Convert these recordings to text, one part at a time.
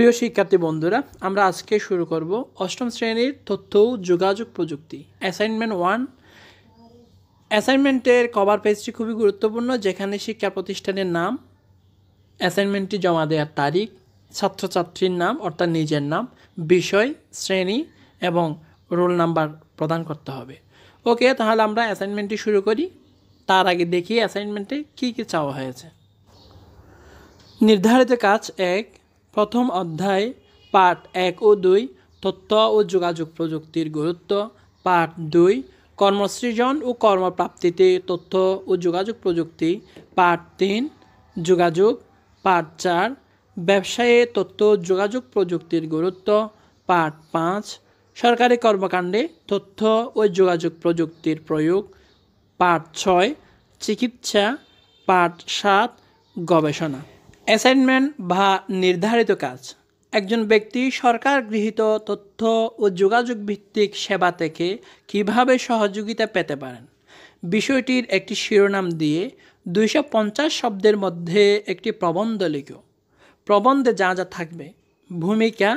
প্রিয় শিক্ষার্থী বন্ধুরা আমরা আজকে শুরু করব অষ্টম শ্রেণীর তথ্য ও যোগাযোগ প্রযুক্তি অ্যাসাইনমেন্ট ওয়ান অ্যাসাইনমেন্টের কভার পেজটি খুবই গুরুত্বপূর্ণ যেখানে শিক্ষা প্রতিষ্ঠানের নাম অ্যাসাইনমেন্টটি জমা দেওয়ার তারিখ ছাত্রছাত্রীর নাম অর্থাৎ নিজের নাম বিষয় শ্রেণী এবং রোল নাম্বার প্রদান করতে হবে ওকে তাহলে আমরা অ্যাসাইনমেন্টটি শুরু করি তার আগে দেখি অ্যাসাইনমেন্টে কী কী চাওয়া হয়েছে নির্ধারিত কাজ এক প্রথম অধ্যায় পাঠ এক ও দুই তথ্য ও যোগাযোগ প্রযুক্তির গুরুত্ব পাঠ দুই কর্মসৃজন ও কর্মপ্রাপ্তিতে তথ্য ও যোগাযোগ প্রযুক্তি পাঠ তিন যোগাযোগ পাঠ চার ব্যবসায়ে তথ্য যোগাযোগ প্রযুক্তির গুরুত্ব পাঠ পাঁচ সরকারি কর্মকাণ্ডে তথ্য ও যোগাযোগ প্রযুক্তির প্রয়োগ পাঠ ছয় চিকিৎসা পাঠ সাত গবেষণা অ্যাসাইনমেন্ট বা নির্ধারিত কাজ একজন ব্যক্তি সরকার গৃহীত তথ্য ও যোগাযোগ ভিত্তিক সেবা থেকে কিভাবে সহযোগিতা পেতে পারেন বিষয়টির একটি শিরোনাম দিয়ে দুইশো পঞ্চাশ শব্দের মধ্যে একটি প্রবন্ধ লিখ প্রবন্ধে যা যা থাকবে ভূমিকা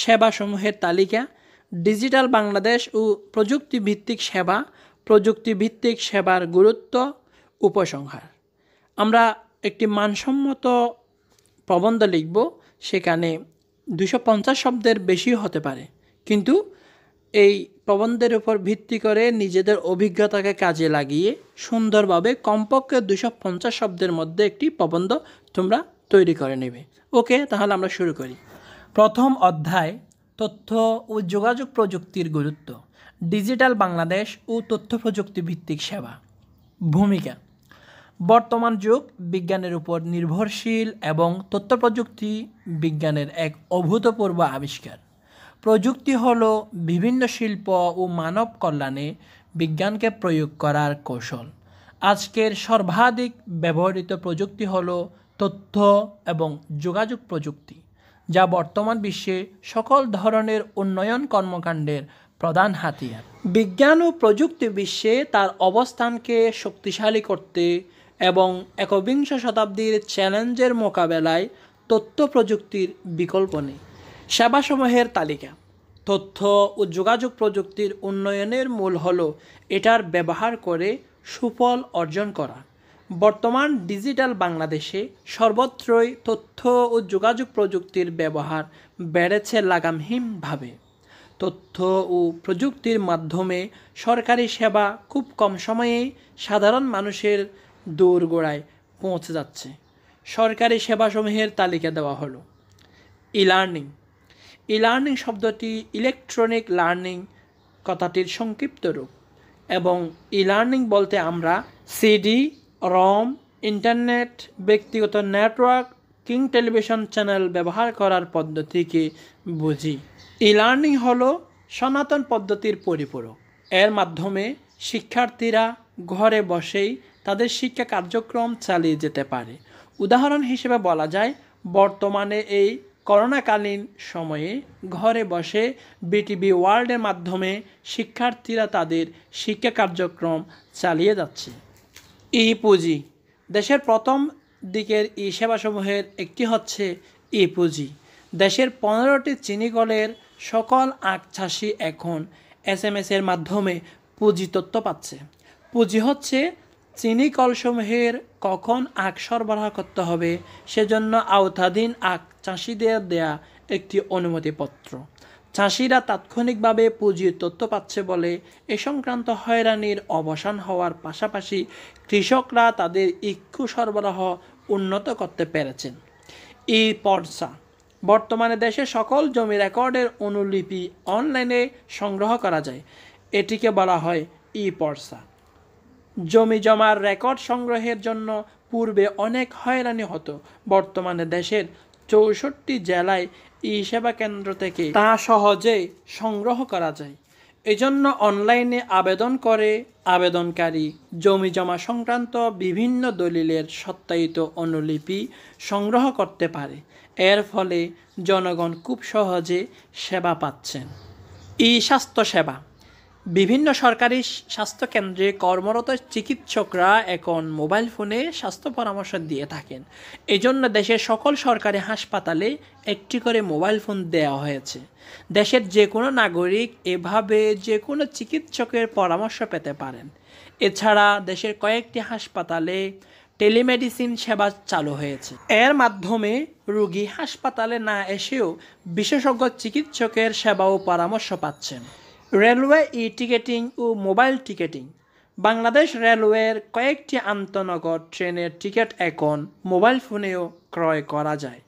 সেবাসমূহের তালিকা ডিজিটাল বাংলাদেশ ও প্রযুক্তিভিত্তিক সেবা প্রযুক্তিভিত্তিক সেবার গুরুত্ব উপসংহার আমরা একটি মানসম্মত প্রবন্ধ লিখব সেখানে দুশো পঞ্চাশ শব্দের বেশি হতে পারে কিন্তু এই প্রবন্ধের উপর ভিত্তি করে নিজেদের অভিজ্ঞতাকে কাজে লাগিয়ে সুন্দরভাবে কমপক্ষে দুশো পঞ্চাশ শব্দের মধ্যে একটি প্রবন্ধ তোমরা তৈরি করে নেবে ওকে তাহলে আমরা শুরু করি প্রথম অধ্যায় তথ্য ও যোগাযোগ প্রযুক্তির গুরুত্ব ডিজিটাল বাংলাদেশ ও তথ্য প্রযুক্তি ভিত্তিক সেবা ভূমিকা বর্তমান যুগ বিজ্ঞানের উপর নির্ভরশীল এবং তথ্য প্রযুক্তি বিজ্ঞানের এক অভূতপূর্ব আবিষ্কার প্রযুক্তি হল বিভিন্ন শিল্প ও মানব কল্যাণে বিজ্ঞানকে প্রয়োগ করার কৌশল আজকের সর্বাধিক ব্যবহৃত প্রযুক্তি হল তথ্য এবং যোগাযোগ প্রযুক্তি যা বর্তমান বিশ্বে সকল ধরনের উন্নয়ন কর্মকাণ্ডের প্রধান হাতিয়ার বিজ্ঞান ও প্রযুক্তি বিশ্বে তার অবস্থানকে শক্তিশালী করতে এবং একবিংশ শতাব্দীর চ্যালেঞ্জের মোকাবেলায় তথ্য প্রযুক্তির বিকল্প নেই সেবাসমূহের তালিকা তথ্য ও যোগাযোগ প্রযুক্তির উন্নয়নের মূল হল এটার ব্যবহার করে সুফল অর্জন করা বর্তমান ডিজিটাল বাংলাদেশে সর্বত্রই তথ্য ও যোগাযোগ প্রযুক্তির ব্যবহার বেড়েছে লাগামহীনভাবে তথ্য ও প্রযুক্তির মাধ্যমে সরকারি সেবা খুব কম সময়ে সাধারণ মানুষের দৌড়গোড়ায় পৌঁছে যাচ্ছে সরকারি সেবাসমূহের তালিকা দেওয়া হলো ই লার্নিং ই লার্নিং শব্দটি ইলেকট্রনিক লার্নিং কথাটির সংক্ষিপ্ত রূপ এবং ই লার্নিং বলতে আমরা সিডি রম ইন্টারনেট ব্যক্তিগত নেটওয়ার্ক কিং টেলিভিশন চ্যানেল ব্যবহার করার পদ্ধতিকে বুঝি ই লার্নিং সনাতন পদ্ধতির পরিপূরক এর মাধ্যমে শিক্ষার্থীরা ঘরে বসেই তাদের শিক্ষা কার্যক্রম চালিয়ে যেতে পারে উদাহরণ হিসেবে বলা যায় বর্তমানে এই করোনাকালীন সময়ে ঘরে বসে বিটিভি ওয়ার্ল্ডের মাধ্যমে শিক্ষার্থীরা তাদের শিক্ষা কার্যক্রম চালিয়ে যাচ্ছে ই পুঁজি দেশের প্রথম দিকের ই সেবাসমূহের একটি হচ্ছে ই পুঁজি দেশের পনেরোটি চিনিকলের সকল চাষি এখন এস এম এসের মাধ্যমে পুঁজি তথ্য পাচ্ছে পুঁজি হচ্ছে চিনি কলসমূহের কখন আখ সরবরাহ করতে হবে সেজন্য আওতাধীন আখ চাষিদের দেয়া একটি অনুমতিপত্র চাষিরা তাৎক্ষণিকভাবে পুঁজির তথ্য পাচ্ছে বলে এ সংক্রান্ত হয়রানির অবসান হওয়ার পাশাপাশি কৃষকরা তাদের ইক্ষু সরবরাহ উন্নত করতে পেরেছেন ই পর্সা বর্তমানে দেশে সকল জমি রেকর্ডের অনুলিপি অনলাইনে সংগ্রহ করা যায় এটিকে বলা হয় ই পর্সা জমি জমার রেকর্ড সংগ্রহের জন্য পূর্বে অনেক হয়রানি হতো বর্তমানে দেশের চৌষট্টি জেলায় ই সেবা কেন্দ্র থেকে তা সহজে সংগ্রহ করা যায় এজন্য অনলাইনে আবেদন করে আবেদনকারী জমি জমা সংক্রান্ত বিভিন্ন দলিলের সত্যায়িত অনুলিপি সংগ্রহ করতে পারে এর ফলে জনগণ খুব সহজে সেবা পাচ্ছেন ই স্বাস্থ্য সেবা বিভিন্ন সরকারি স্বাস্থ্যকেন্দ্রে কর্মরত চিকিৎসকরা এখন মোবাইল ফোনে স্বাস্থ্য পরামর্শ দিয়ে থাকেন এজন্য দেশের সকল সরকারি হাসপাতালে একটি করে মোবাইল ফোন দেওয়া হয়েছে দেশের যে কোনো নাগরিক এভাবে যে কোনো চিকিৎসকের পরামর্শ পেতে পারেন এছাড়া দেশের কয়েকটি হাসপাতালে টেলিমেডিসিন সেবা চালু হয়েছে এর মাধ্যমে রুগী হাসপাতালে না এসেও বিশেষজ্ঞ চিকিৎসকের সেবা ও পরামর্শ পাচ্ছেন রেলওয়ে ই টিকেটিং ও মোবাইল টিকেটিং বাংলাদেশ রেলওয়ের কয়েকটি আন্তনগর ট্রেনের টিকিট এখন মোবাইল ফোনেও ক্রয় করা যায়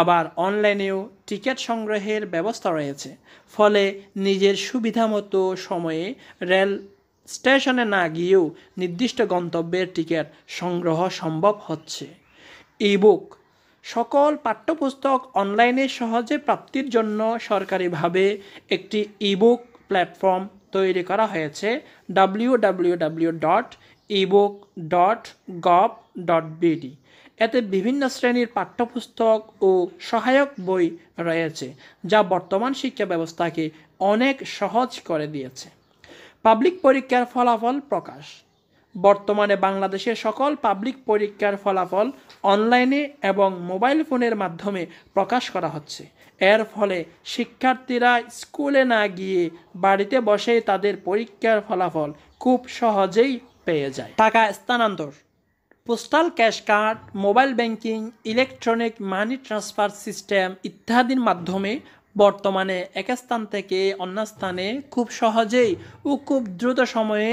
আবার অনলাইনেও টিকিট সংগ্রহের ব্যবস্থা রয়েছে ফলে নিজের সুবিধামতো সময়ে রেল স্টেশনে না গিয়েও নির্দিষ্ট গন্তব্যের টিকিট সংগ্রহ সম্ভব হচ্ছে ইবুক সকল পাঠ্যপুস্তক অনলাইনে সহজে প্রাপ্তির জন্য সরকারিভাবে একটি ইবুক প্ল্যাটফর্ম তৈরি করা হয়েছে W W W dot dot gov dot BD এতে বিভিন্ন শ্রেণীর পাঠ্যপুস্তক ও সহায়ক বই রয়েছে যা বর্তমান শিক্ষা ব্যবস্থাকে অনেক সহজ করে দিয়েছে পাবলিক পরীক্ষার ফলাফল প্রকাশ বর্তমানে বাংলাদেশের সকল পাবলিক পরীক্ষার ফলাফল অনলাইনে এবং মোবাইল ফোনের মাধ্যমে প্রকাশ করা হচ্ছে এর ফলে শিক্ষার্থীরা স্কুলে না গিয়ে বাড়িতে বসে তাদের পরীক্ষার ফলাফল খুব সহজেই পেয়ে যায় টাকা স্থানান্তর postal cash card mobile banking electronic money transfer system ইত্যাদির মাধ্যমে বর্তমানে এক স্থান থেকে অন্য স্থানে খুব সহজেই ও খুব দ্রুত সময়ে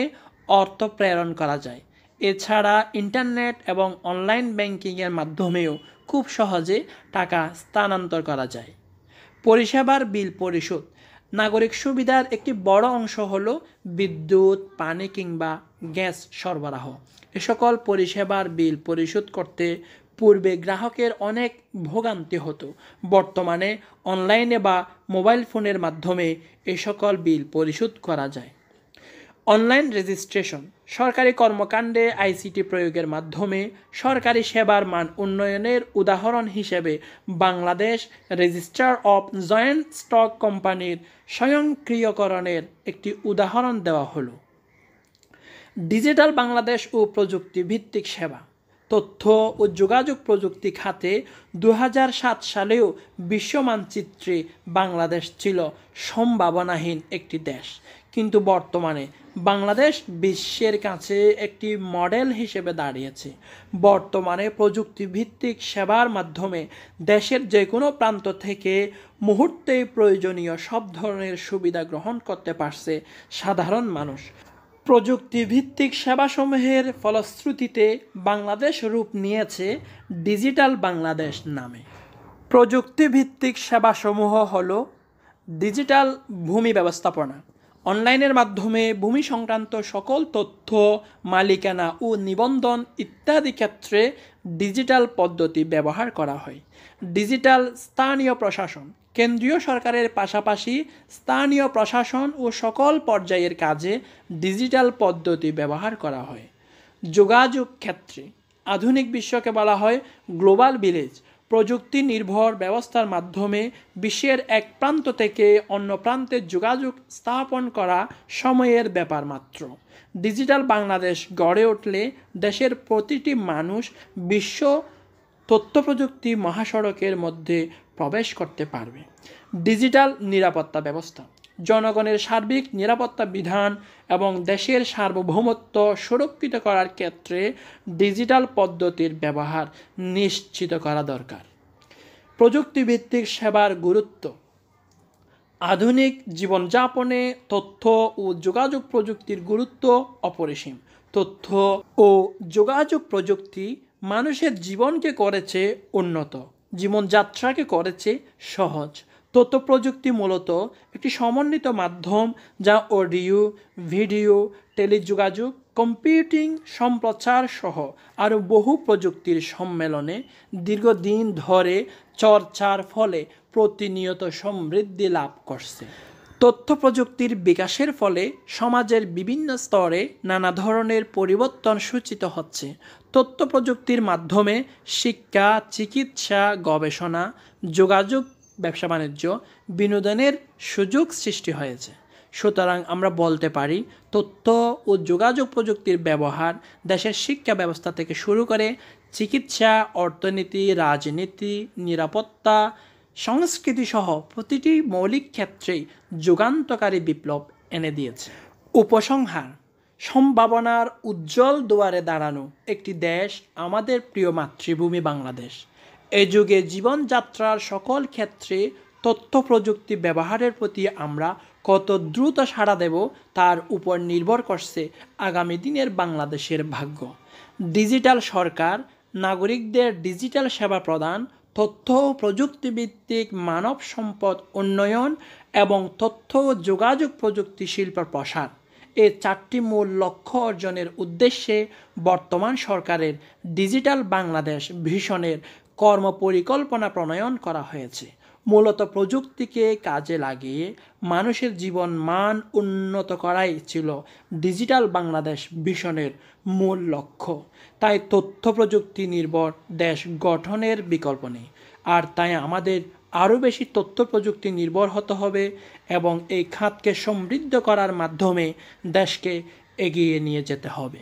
অর্থ প্রেরণ করা যায় এছাড়া ইন্টারনেট এবং অনলাইন ব্যাংকিংয়ের মাধ্যমেও খুব সহজে টাকা স্থানান্তর করা যায় পরিষেবার বিল পরিশোধ নাগরিক সুবিধার একটি বড় অংশ হল বিদ্যুৎ পানি কিংবা গ্যাস সরবরাহ এ সকল পরিষেবার বিল পরিশোধ করতে পূর্বে গ্রাহকের অনেক ভোগান্তি হতো বর্তমানে অনলাইনে বা মোবাইল ফোনের মাধ্যমে এ সকল বিল পরিশোধ করা যায় অনলাইন রেজিস্ট্রেশন সরকারি কর্মকাণ্ডে আইসিটি প্রয়োগের মাধ্যমে সরকারি সেবার মান উন্নয়নের উদাহরণ হিসেবে Bangladesh registrar of joint stock কোম্পানির স্বয়ংক্রিয়করণের একটি উদাহরণ দেওয়া হলো ডিজিটাল বাংলাদেশ ও প্রযুক্তি ভিত্তিক সেবা তথ্য ও যোগাযোগ প্রযুক্তি খাতে দু সালেও বিশ্ব মানচিত্রে বাংলাদেশ ছিল সম্ভাবনাহীন একটি দেশ কিন্তু বর্তমানে বাংলাদেশ বিশ্বের কাছে একটি মডেল হিসেবে দাঁড়িয়েছে বর্তমানে প্রযুক্তিভিত্তিক সেবার মাধ্যমে দেশের যে কোনো প্রান্ত থেকে মুহূর্তেই প্রয়োজনীয় সব ধরনের সুবিধা গ্রহণ করতে পারছে সাধারণ মানুষ প্রযুক্তিভিত্তিক সেবাসমূহের ফলশ্রুতিতে বাংলাদেশ রূপ নিয়েছে ডিজিটাল বাংলাদেশ নামে প্রযুক্তিভিত্তিক সেবাসমূহ হল ডিজিটাল ভূমি ব্যবস্থাপনা অনলাইনের মাধ্যমে ভূমি সংক্রান্ত সকল তথ্য মালিকানা ও নিবন্ধন ইত্যাদি ক্ষেত্রে ডিজিটাল পদ্ধতি ব্যবহার করা হয় ডিজিটাল স্থানীয় প্রশাসন কেন্দ্রীয় সরকারের পাশাপাশি স্থানীয় প্রশাসন ও সকল পর্যায়ের কাজে ডিজিটাল পদ্ধতি ব্যবহার করা হয় যোগাযোগ ক্ষেত্রে আধুনিক বিশ্বকে বলা হয় গ্লোবাল ভিলেজ প্রযুক্তি নির্ভর ব্যবস্থার মাধ্যমে বিশ্বের এক প্রান্ত থেকে অন্য প্রান্তে যোগাযোগ স্থাপন করা সময়ের ব্যাপার মাত্র ডিজিটাল বাংলাদেশ গড়ে উঠলে দেশের প্রতিটি মানুষ বিশ্ব তথ্য প্রযুক্তি মহাসড়কের মধ্যে প্রবেশ করতে পারবে ডিজিটাল নিরাপত্তা ব্যবস্থা জনগণের সার্বিক নিরাপত্তা বিধান এবং দেশের সার্বভৌমত্ব সুরক্ষিত করার ক্ষেত্রে ডিজিটাল পদ্ধতির ব্যবহার নিশ্চিত করা দরকার প্রযুক্তিভিত্তিক সেবার গুরুত্ব আধুনিক জীবনযাপনে তথ্য ও যোগাযোগ প্রযুক্তির গুরুত্ব অপরিসীম তথ্য ও যোগাযোগ প্রযুক্তি মানুষের জীবনকে করেছে উন্নত জীবনযাত্রাকে করেছে সহজ তথ্য প্রযুক্তি মূলত একটি সমন্বিত মাধ্যম যা অডিও ভিডিও টেলিযোগাযোগ কম্পিউটিং সম্প্রচার সহ আরও বহু প্রযুক্তির সম্মেলনে দীর্ঘদিন ধরে চর্চার ফলে প্রতিনিয়ত সমৃদ্ধি লাভ করছে তথ্য প্রযুক্তির বিকাশের ফলে সমাজের বিভিন্ন স্তরে নানা ধরনের পরিবর্তন সূচিত হচ্ছে তথ্য প্রযুক্তির মাধ্যমে শিক্ষা চিকিৎসা গবেষণা যোগাযোগ ব্যবসা বাণিজ্য বিনোদনের সুযোগ সৃষ্টি হয়েছে সুতরাং আমরা বলতে পারি তথ্য ও যোগাযোগ প্রযুক্তির ব্যবহার দেশের শিক্ষা ব্যবস্থা থেকে শুরু করে চিকিৎসা অর্থনীতি রাজনীতি নিরাপত্তা সংস্কৃতিসহ প্রতিটি মৌলিক ক্ষেত্রেই যুগান্তকারী বিপ্লব এনে দিয়েছে উপসংহার সম্ভাবনার উজ্জ্বল দুয়ারে দাঁড়ানো একটি দেশ আমাদের প্রিয় মাতৃভূমি বাংলাদেশ এ যুগে জীবনযাত্রার সকল ক্ষেত্রে তথ্য প্রযুক্তি ব্যবহারের প্রতি আমরা কত দ্রুত সাড়া দেব তার উপর নির্ভর করছে আগামী দিনের বাংলাদেশের ভাগ্য ডিজিটাল সরকার নাগরিকদের ডিজিটাল সেবা প্রদান তথ্য ও প্রযুক্তিভিত্তিক মানব সম্পদ উন্নয়ন এবং তথ্য ও যোগাযোগ প্রযুক্তি শিল্পের প্রসার এ চারটি মূল লক্ষ্য অর্জনের উদ্দেশ্যে বর্তমান সরকারের ডিজিটাল বাংলাদেশ ভিশনের কর্ম পরিকল্পনা প্রণয়ন করা হয়েছে মূলত প্রযুক্তিকে কাজে লাগিয়ে মানুষের জীবন মান উন্নত করাই ছিল ডিজিটাল বাংলাদেশ ভিশনের মূল লক্ষ্য তাই তথ্য প্রযুক্তি নির্ভর দেশ গঠনের বিকল্প নেই আর তাই আমাদের আরও বেশি তথ্য প্রযুক্তি নির্ভর হতে হবে এবং এই খাতকে সমৃদ্ধ করার মাধ্যমে দেশকে এগিয়ে নিয়ে যেতে হবে